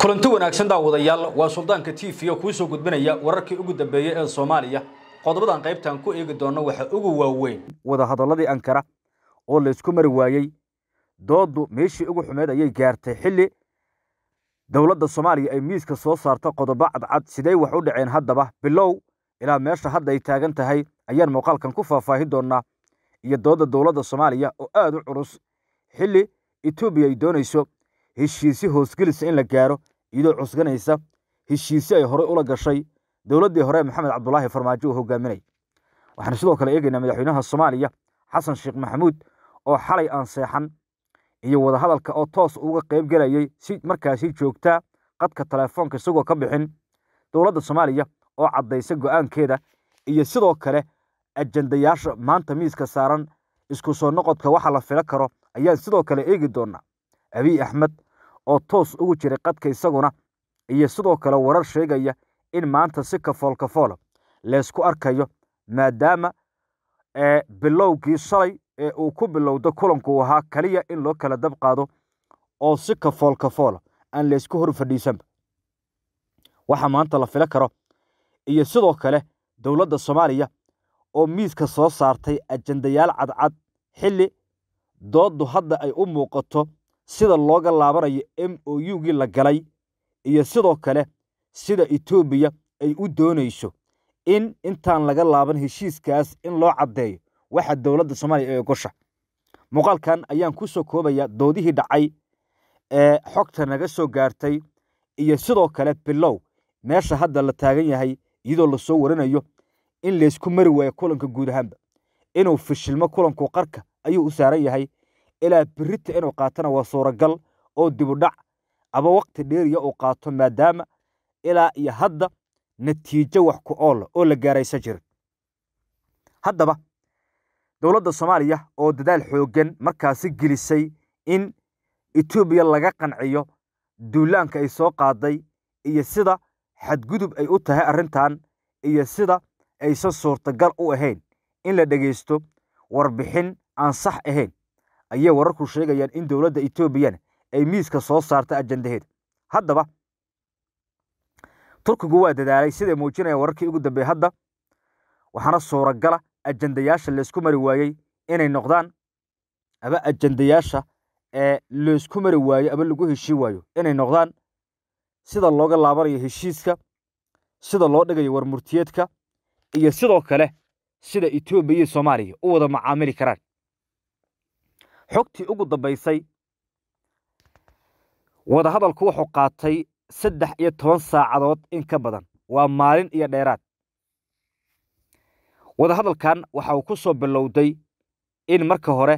kulanti wanaagsan daawadayaal waa suldaanka t v oo kuu soo gudbinaya wararkii ugu dambeeyey ee soomaaliya qodobadan qaybtaan ku eegi doonno waxaa ugu waaweyn wadahadalladii ankara oo laysku mari waayey dooddu meeshii ugu xumeed ayay gaartay xilli dowladda soomaaliya ay miiska soo saarta qodobo cadcad siday wax u dhaceen haddaba bilow ilaa meesha hadda ay taagan tahay ayaan muuqaalkan ku faahfaahi doonnaa iyo doodda dowladda soomaaliya oo aad u culus xilli etoobiya ay doonayso heshiisyo hoosgelisa ah in la gaaro iyadoo cusganaysa heshiisyo ay horey ula gashay dowladdii hore ee maxamed cabdulaahi farmaajo uu hogaaminay waxaan sidoo kale eegaynaa madaxweynaha soomaaliya xasan sheekh maxamuud oo xalay aan seexan iyo wadahadalka oo toos uga qayb gelayay si markaasi joogtaa qadka taleefoonka isagoo ka bixin dowladda soomaaliya oo caddaysa go'aankeeda iyo sidoo kale ajandayaasha maanta miiska saaran isku soo noqodka waxa la fila karo ayaan sidoo kale eegi doonaa abiy axmed oo toos ugu jiray qadka isaguna iyo sidoo kale warar sheegaya in maanta si kafool kafoola laysku arkayo maadaama bilowgii shalay ee uu ku bilowdo kulanku ahaa kaliya in loo kala dab qaado oo si kafool kafoola aan laysku hor fadhiisanba waxa maanta la filo karo iyo sidoo kale dowladda soomaaliya oo miiska soo saartay ajandayaal cadcad xilli dooddu hadda ay u muuqato sida looga laabanayo m o u-gii la galay iyo sidoo kale sida etoobiya ay u doonayso in intaan laga laaban heshiiskaas in loo caddeeyo waxa dowladda soomaaliya ee gosha muuqaalkan ayaan ku soo koobayaa doodihii dhacay ee xogta naga soo gaartay iyo sidoo kale bilow meesha hadda la taagan yahay iyadoo lasoo warinayo in laysku mari waayo kulanka guud ahaanba inuu fishilmo kulanku qarka ayuu u saaran yahay ilaa birita inuu qaatana waa suuragal oo dibudhac aba waqti dheeriya uu qaato maadaama ilaa iyo hadda natiijo wax ku oola oo la gaaraysa jirin haddaba dowladda soomaaliya oo dadaal xooggan markaasi gelisay in etoobiya laga qanciyo duulaanka ay soo qaaday iyo sida xadgudub ay u tahay arrintan iyo sida aysan suurtagal u ahayn in la dhegaysto warbixin aan sax ahayn ayay wararku sheegayaan in dowladda etoobiyan ay miiska soo saarta ajandaheed haddaba turkigu waa dadaalay siday muujinaya wararkii ugu dambeeye hadda waxaana suuragala ah ajandayaasha laysku mari waayey inay noqdaan aba ajandayaasha ee laysku mari waayo aba lagu heshii waayo inay noqdaan sida looga laabanayo heshiiska sida loo dhigayo warmurtiyeedka iyo sidoo kale sida etoobiya iyo soomaaliya u wada macaamili karaan xogtii ugu dambaysay wadahadalku wuxuu qaatay saddex iyo toban saacadood in ka badan waa maalin iyo dheeraad wadahadalkan waxa uu ku soo bilowday in marka hore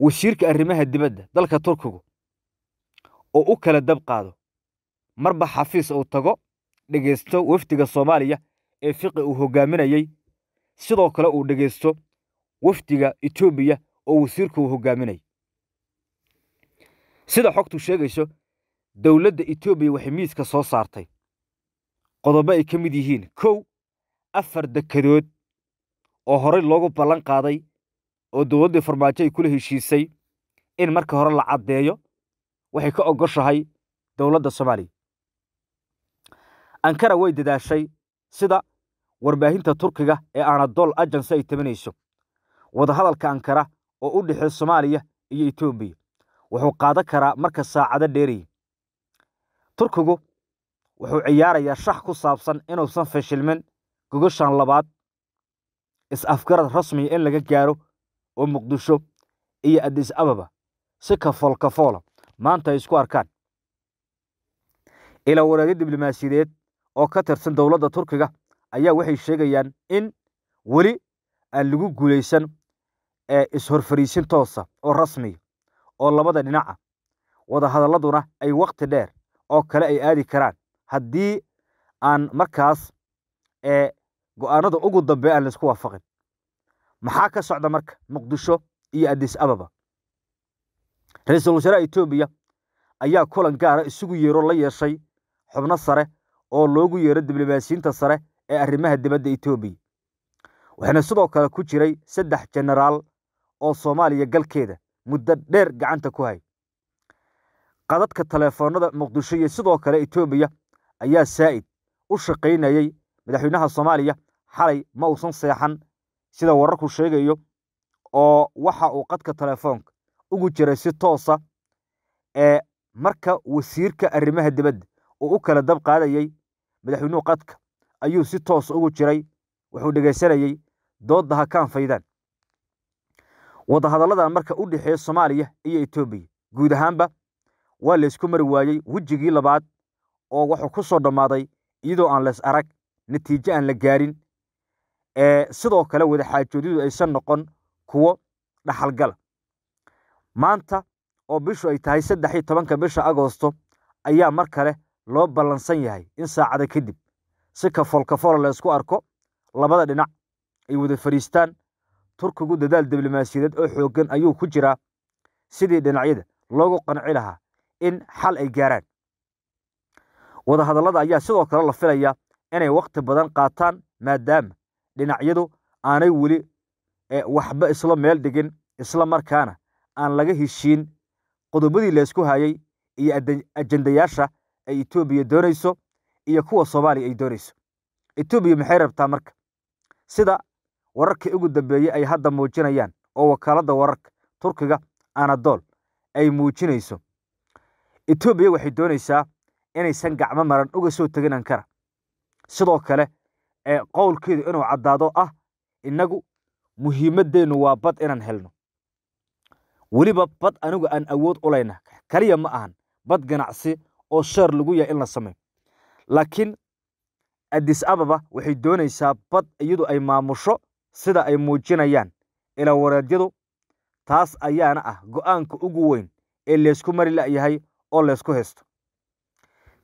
wasiirka arrimaha dibadda dalka turkigu oo u kala dab qaado marba xafiis uu tago dhegaysto wafdiga soomaaliya ee fiqi uu hogaaminayey sidoo kale uu dhegaysto wafdiga etoobiya oo wasiirka uu hogaaminay sida xogtu sheegayso dowladda etoobiya waxay miiska soo saartay qodobo ay ka mid yihiin kow afar dekadood oo horey loogu ballan qaaday oo dowladdii farmaajo ay kula heshiisay in marka hore la caddeeyo waxay ka ogoshahay dowladda soomaaliya ankara way dadaashay sida warbaahinta turkiga ee anadol ajansi ay tabanayso wadahadalka ankara oo u dhexeeya soomaaliya iyo etoobiya wuxuu qaadan karaa marka saacado dheeraya turkigu wuxuu ciyaarayaa shax ku saabsan inuusan fashilmin gogoshan labaad is afgarad rasmiya ah in laga gaaro oo muqdisho iyo adis ababa si kafool kafoola maanta ay isku arkaan ilaa wareegyo diblomaasiyadeed oo ka tirsan dowladda turkiga ayaa waxay sheegayaan in weli aan lagu guulaysan ee is-horfariisin toosa oo rasmiya oo labada dhinaca ah. wadahadalladuna ay waqti dheer oo kale ay aadi karaan haddii aan markaas go-aanada ugu dambee aan laisku waafaqin maxaa ka socda marka muqdisho iyo addis ababa ra-iisul wasaaraha etoobiya ayaa kulan gaara ah isugu yeero la yeeshay xubno sare oo loogu yeero diblomaasiyiinta sare ee arrimaha dibadda etoobiya waxaana sidoo kale ku jiray saddex jenaraal oo soomaaliya galkeeda muddo dheer gacanta ku hay qadadka taleefoonada muqdisho iyo sidoo kale etoobiya ayaa saa'id u shaqaynayey madaxweynaha soomaaliya xalay ma uusan seexan sida wararku sheegayo oo waxa uu qadka taleefoonka ugu jiray si toosa ee marka wasiirka arrimaha dibadda uu u kala dab qaadayey madaxweynuhu qadka ayuu si toosa ugu jiray wuxuu dhegaysanayey doodda ha kaan faydaan wadahadalladan marka u dhexeeya soomaaliya iyo etoobiya guud ahaanba waa laysku mari waayey wejigii labaad oo wuxuu ku soo dhammaaday iyadoo aan lays arag natiijo aan la gaarin ee sidoo kale wadaxaajoodyadu aysan noqon kuwo dhaxalgala maanta oo bishu ay tahay saddex iyo tobanka bisha agoosto ayaa mar kale loo ballansan yahay in saacada kadib si kafool laysku arko labada dhinac ay wada fadhiistaan turkigu dadaal diblomaasiyadeed oo xooggan ayuu ku jiraa sidii dhinacyada loogu qanci lahaa in xal ay gaaraan wadahadallada ayaa sidoo kale la filaya inay wakhti badan qaataan maadaama dhinacyadu aanay weli eh, waxba isla meel dhigin isla markaana aan laga heshiin qodobadii laysku hayay iyo ajendayaasha ay etoobiya doonayso iyo kuwa soomaaliya ay doonayso etoobiya maxay rabtaa marka sida wararkii ugu dambeeyey ay hadda muujinayaan oo wakaaladda wararka turkiga anadol ay muujinayso etoobiya waxay doonaysaa inaysan gacmo maran uga soo tegin ankara sidoo kale ee qowlkeedu inuu caddaado ah innagu muhiimaddeennu waa bad inaan helno weliba bad anigu aan awood u layna kaliya ma ahan bad ganacsi oo sheer lagu yahay in la sameeyo laakiin adis ababa waxay doonaysaa bad iyadu ay maamusho sida ay muujinayaan ilawareedyadu taas ayaana ah go'aanka ugu weyn ee leysku mari la'yahay oo leysku haysto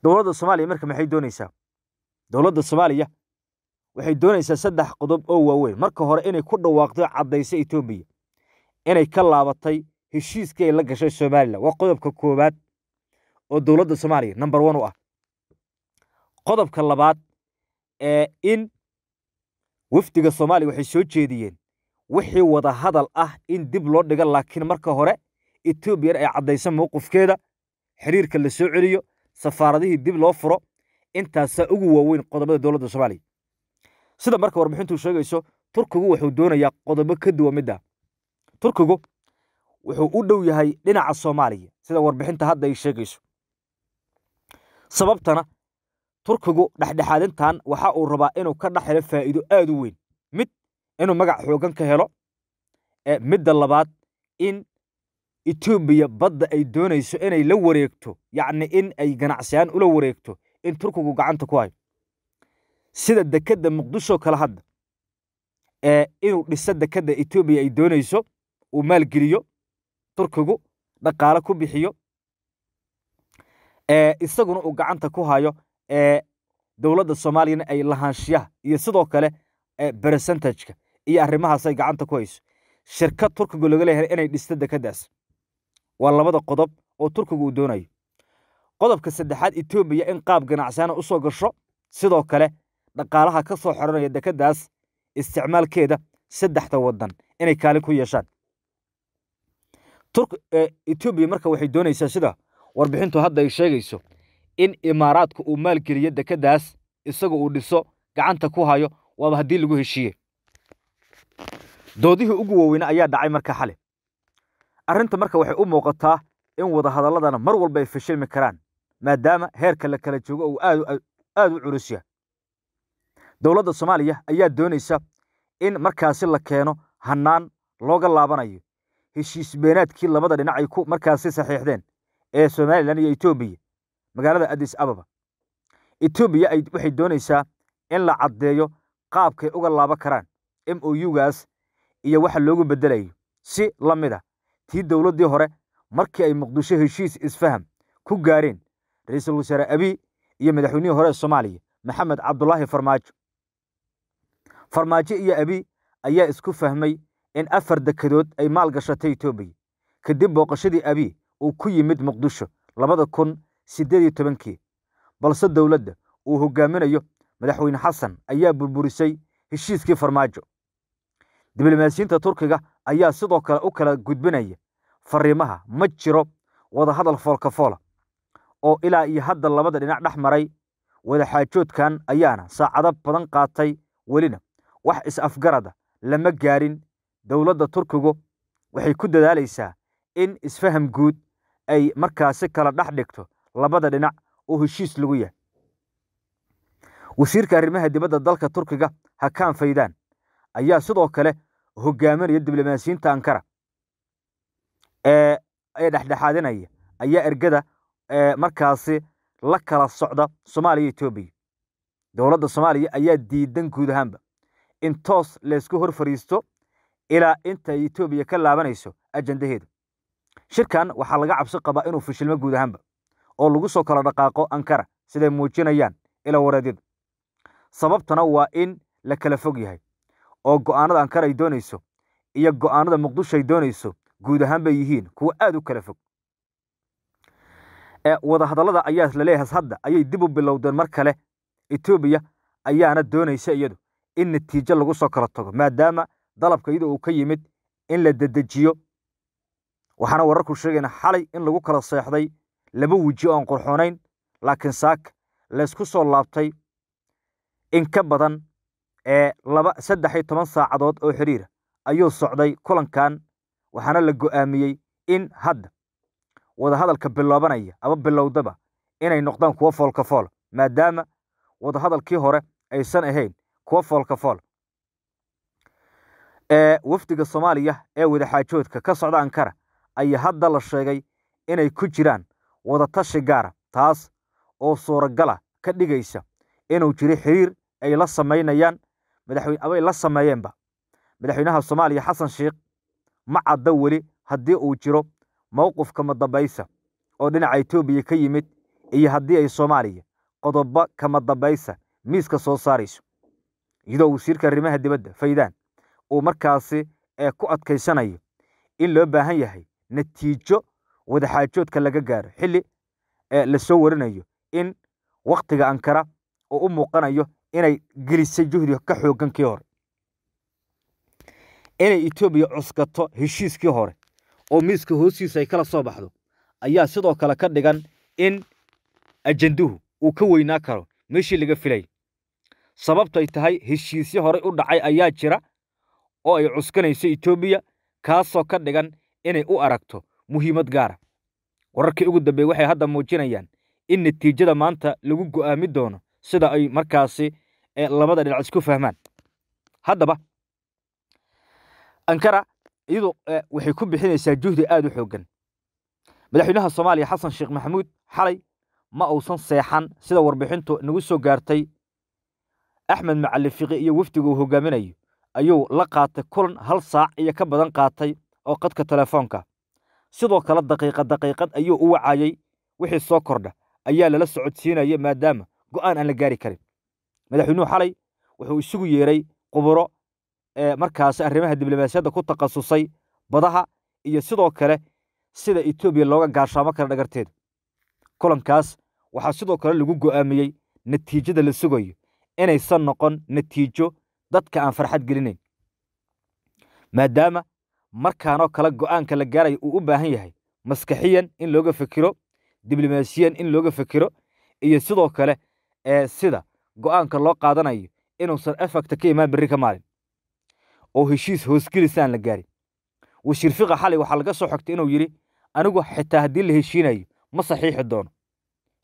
dowladda soomaaliya marka maxay doonaysaa dowladda soomaaliya waxay doonaysaa saddex qodob oo waaweyn marka hore inay ku dhawaaqdo caddaysa etoobiya inay ka laabatay heshiiskii ay la gashay somalilan waa qodobka koowaad oo dowladda soomaaliya number one u ah qodobka labaad ee in wafdiga soomaaliya waxay soo jeediyeen wixii wada hadal ah in dib loo dhiga laakiin marka hore etoobiyan ay caddaysan mowqifkeeda xiriirka la soo celiyo safaaradihii dib loo furo intaasaa ugu waaweyn qodobada dowladda soomaaliya sida marka warbixintu sheegayso turkigu wuxuu doonayaa qodobo ka duwan midda turkigu wuxuu u dhow yahay dhinaca soomaaliya sida warbixinta hadda ay sheegayso sababtana turkigu dhexdhexaadintan waxa uu rabaa inuu ka dhex helo faa'iido aad u weyn mid inuu magac xoogan ka helo midda labaad in etoobiya badda ay doonayso inay la wareegto yacni in ay ganacsiyaan ula wareegto in turkigu gacanta ku hayo sida dekedda muqdisho kale hadda inuu dhiso dekedda etoobiya ay doonayso uu maalgeliyo turkigu dhaqaale ku bixiyo isaguna uu gacanta ku hayo ee dowladda soomaaliyana ay lahaanshiyaha iyo sidoo kale percentageka iyo arrimahaasay gacanta ku hayso shirkad turkigu laga leeyahay inay dhisto dekadaas waa labada qodob oo turkigu uu doonayo qodobka saddexaad etoobiya in qaab ganacsiyana usoo gasho sidoo kale dhaqaalaha ka soo xoranaya dekadaas isticmaalkeeda saddexda waddan inay kaalin ku yeeshaan etoobiya marka waxay doonaysaa sida warbixintu hadda ay sheegayso in imaaraadku uu maalgeliyo dekeddaas isaga uu dhiso gacanta ku hayo waaba haddii lagu heshiiye doodihii ugu waaweyne ayaa dhacay marka xale arrinta marka waxay u muuqataa in wadahadalladana mar walba ay fashilmi karaan maadaama heerka la kala joogo uu aad u culusya dowladda soomaaliya ayaa doonaysa in markaasi la keeno hannaan looga laabanayo heshiis beenaadkii labada dhinac ay ku markaasi saxiixdeen ee somalilan iyo etoobiya magaalada adis ababa etoobiya waxay doonaysaa in la caddeeyo qaabkay uga laaban karaan m o u-gaas iyo waxa loogu beddelayo si la mid a ah, tii dowladdii hore markii ay muqdisho heshiis isfaham ku gaareen ra-iisul wasaare abi iyo madaxweynihii hore ee soomaaliya maxamed cabdulaahi farmaajo farmaajo iyo abi ayaa isku fahmay in afar dekadood ay maal gashatay etoobiya kadib booqashadii abi uu ku yimid muqdisho labada kun sideed iyo tobankii balse dowladda uu hogaaminayo madaxweyne xasan ayaa burburisay heshiiskii farmaajo diblomaasiyiinta turkiga ayaa sidoo kale u kala gudbinaya fariimaha ma jiro wadahadal foolkafoola oo ilaa iyo hadda labada dhinac dhex maray wadaxaajoodkan ayaana saacado badan qaatay welina wax is-afgarada lama gaadhin dowladda turkigu waxay ku dadaalaysaa in isfaham guud ay markaasi kala dhex dhigto labada dhinac oo heshiis lagu yahay wasiirka arrimaha dibadda dalka turkiga hakan faydan ayaa sidoo kale hogaaminaya diblomaasiyiinta ankara ee dhexdhexaadinaya ayaa ergada markaasi la kala socda soomaaliya etoobiya dowladda soomaaliya ayaa diidan guud ahaanba in toos laysku hor fariisto ilaa inta etoobiya ka laabanayso ajandaheeda shirkan waxaa laga cabsi qabaa inuu fishilmo guud ahaanba oo lagu soo kala dhaqaaqo ankara siday muujinayaan ila wareedyadu sababtana waa in la kala fog yahay oo go'aanada ankara ay doonayso iyo go'aanada muqdisho ay doonayso guud ahaan bay yihiin kuwo aad u kala fog wadahadallada ayaa laleeyahay hadda ayay dib u bilowdeen mar kale etoobiya ayaana doonaysa iyadu in natiijo lagu soo kala tago maadaama dalabka iyada uu ka yimid in la dedejiyo waxaana wararku sheegayna xalay in lagu kala seexday laba weji oon qurxoonayn laakiin saaka laysku soo laabtay in ka badan ee saddex iyo toban saacadood oo xidhiira ayuu socday kulankan waxaana la go'aamiyey in hadda wadahadalka biloobanaya ama bilowdaba inay noqdaan kuwo foolka fool maadaama wadahadalkii hore aysan ahayn kuwo foolka fool wafdiga soomaaliya ee wadaxaajoodka ka socda ankara ayaa hadda la sheegay inay ku jiraan wadatashi gaara taas oo suuragala ah ka dhigaysa inuu jiro xiriir ay la samaynayaan madaxweyneabay la sameeyeenba madaxweynaha soomaaliya xasan sheekh ma cadda weli haddii uu jiro mowqifka madabaysa oo dhinaca etoobiya ka yimid iyo haddii ay soomaaliya qodobo kamadabaysa miiska soo saarayso iyadoo wasiirka arrimaha dibadda faydaan uu markaasi ee ku adkaysanayo in loo baahan yahay natiijo wadaxaajoodka laga gaaro xilli lasoo warinayo in wakhtiga ankara oo u muuqanayo inay gelisay juhdi ka xoogan hore inay etoobiya cuskato heshiiskii hore oo miiska hoostiisa ay kala soo baxdo ayaa sidoo kale ka dhigan in ajanduhu uu ka weynaa karo meeshii laga filay sababtu ay tahay heshiisyo horey u dhacay ayaa jira oo ay cuskanayso etoobiya kaasoo ka dhigan inay u aragto muhiimad gaara wararkii ugu dambeeyey waxay hadda muujinayaan in natiijada maanta lagu go'aami doono sida ay markaasi eh, labada dhinac isku fahmaan haddaba ankara iyadu eh, waxay ku bixinaysaa juhdi aad u xooggan madaxweynaha soomaaliya xasan sheekh maxamuud xalay ma uusan seexan sida warbixintu nagu soo gaartay axmed macali iyo wafdiga uu hogaaminayo ayuu la qaatay kulan hal saac iyo ka badan qaatay oo qadka telefoonka sidoo kale daqiiqad daqiiqad ayuu u wacayay wixii soo kordha ayaa lala socodsiinaya maadaama go'aan aan la gaari karin madaxweynuhu xalay wuxuu isugu yeeray quburo eh, markaas arrimaha diblomaasiyadda ku takhasusay badaha iyo sidoo kale sida etoobiya looga gaashaamo kara dhagarteeda kulankaas waxaa sidoo kale lagu go'aamiyey natiijada la sugayo inaysan noqon natiijo dadka aan farxad gelinayn maadaama markaanoo kale go'aanka la gaarayo uu u baahan yahay maskaxiyan in looga fekiro diblomaasiyan in looga fekiro iyo sidoo kale ee sida go'aanka loo qaadanayo inuusan efekta ka imaan berri ka maalin oo heshiis hoosgelisaan la gaarin wasiir fiqa xali waxaa laga soo xogtay inuu yidhi anigu xitaa haddii la heshiinayo ma saxiixi doono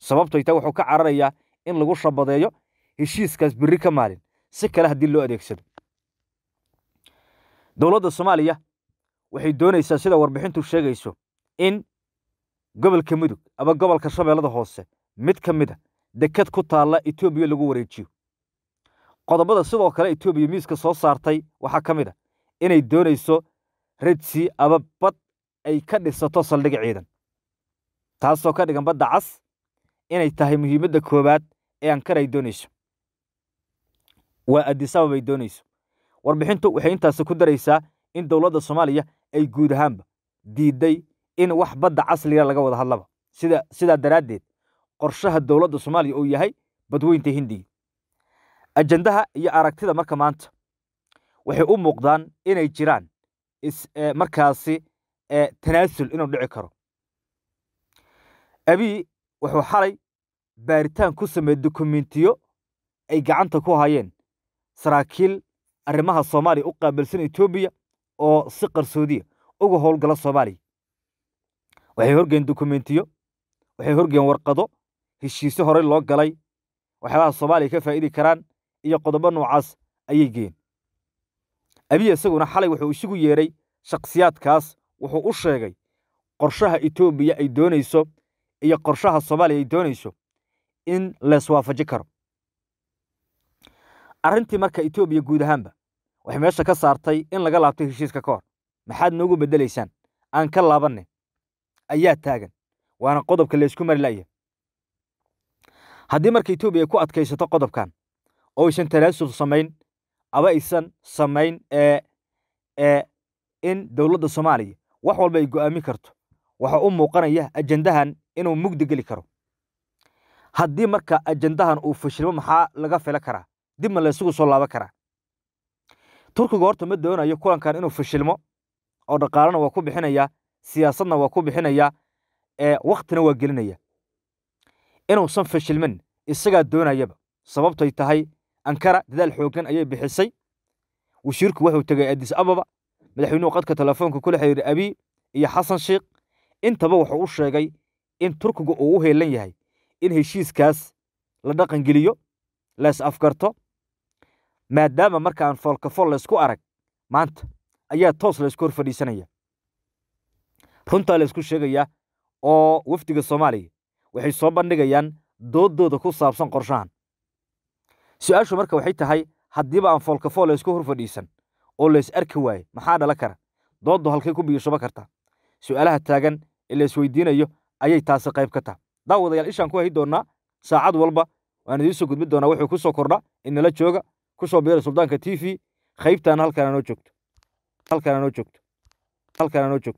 sababtoyta wuxuu ka cararayaa in lagu shabadeeyo heshiiskaas berri ka maalin si kale haddii loo adeegsado dowladda soomaaliya waxay doonaysaa sida warbixintu sheegayso in gobolka mudug ama gobolka shabeellada hoose mid ka mida ah deked ku taalla etoobiya lagu wareejiyo qodobada sidoo kale etoobiya miiska soo saartay waxaa ka mid a ah inay doonayso redsi ama bad ay ka dhisato saldhig ciidan taasoo ka dhigan badda cas inay tahay muhiimadda koowaad ee ankara ay doonayso waa addisabab ay doonayso warbixintu waxay intaasi ku daraysaa in dowladda soomaaliya ay guud ahaanba diidday in wax badda casliga laga wada hadlaba sidaa daraaddeed qorshaha dowladda soomaaliya uu yahay badweynta hindiga ajendaha iyo aragtida marka maanta waxay u muuqdaan inay jiraan e, markaasi e, tanaasul inuu dhici karo abiy wuxuu xalay baaritaan ku sameeyey dokumentiyo ay gacanta ku hayeen saraakiil arrimaha soomaaliya u qaabilsan etoobiya oo si qarsoodiya uga howlgala soomaaliya waxay horgeen dokumentiyo waxay horgeen warqado heshiisyo horey loo galay waxyaabaha soomaaliya ka faa'idi karaan iyo qodobo noocaas ayay geyeen abiy isaguna xalay wuxuu isugu yeedhay shakhsiyaadkaas wuxuu u sheegay qorshaha etoobiya ay doonayso iyo qorshaha soomaaliya ay doonayso in lees karo arrintii marka etoobiya guud ahaanba waxay meesha ka saartay in laga laabtay heshiiska ka hor maxaad noogu beddelaysaan aan ka laabanne ayaa taagan waana qodobka laysku mari la'ya haddii marka etoobiya ay ku adkaysato qodobkan oo aysan talaasul samayn aba aysan samayn ee ee in dowladda soomaaliya wax walba ay go'aamin karto waxaa u muuqanaya ajandahan inuu mugdi geli karo haddii marka ajandahan uu fashilmo maxaa laga fila karaa dibna laysugu soo laaban karaa turkiga horta ma doonayo kulankan inuu fashilmo oo dhaqaalana waa ku bixinaya siyaasadna waa ku bixinaya waktina waa gelinaya inuusan fashilmin isagaa doonayaba sababtay tahay ankara dadaal xoogan ayay bixisay wasiirku wuxuu tegay adis ababa madaxweynuhu qadka telefoonka kula xiriir abiy iyo xasan sheikh intaba wuxuu u sheegay in turkigu uu u heelan yahay in heshiiskaas la dhaqangeliyo la is afgarto maadaama markaan foolkafol laysku arag maanta ayaa toos laysku hor fadhiisanaya runtaa laysku sheegayaa oo wafdiga soomaaliya waxay soo bandhigayaan dooddooda ku saabsan qorshahan su-aashu marka waxay tahay haddiiba aan foolkafool laysku hor fadhiisan oo lays arki waaye maxaa dhala kara dooddu halkay ku bigishuba kartaa su'aalaha taagan ee laysweydiinayo ayay taasi qayb ka taha daawadayaal ishaan ku hayi doonnaa saacad walba waan idiin soo gudbin doonaa wuxuu ku soo kordha inala jooga kusoo biira suldaanka t v qaybtan halkananoo joogto halkananoo joogto halkananoo joogto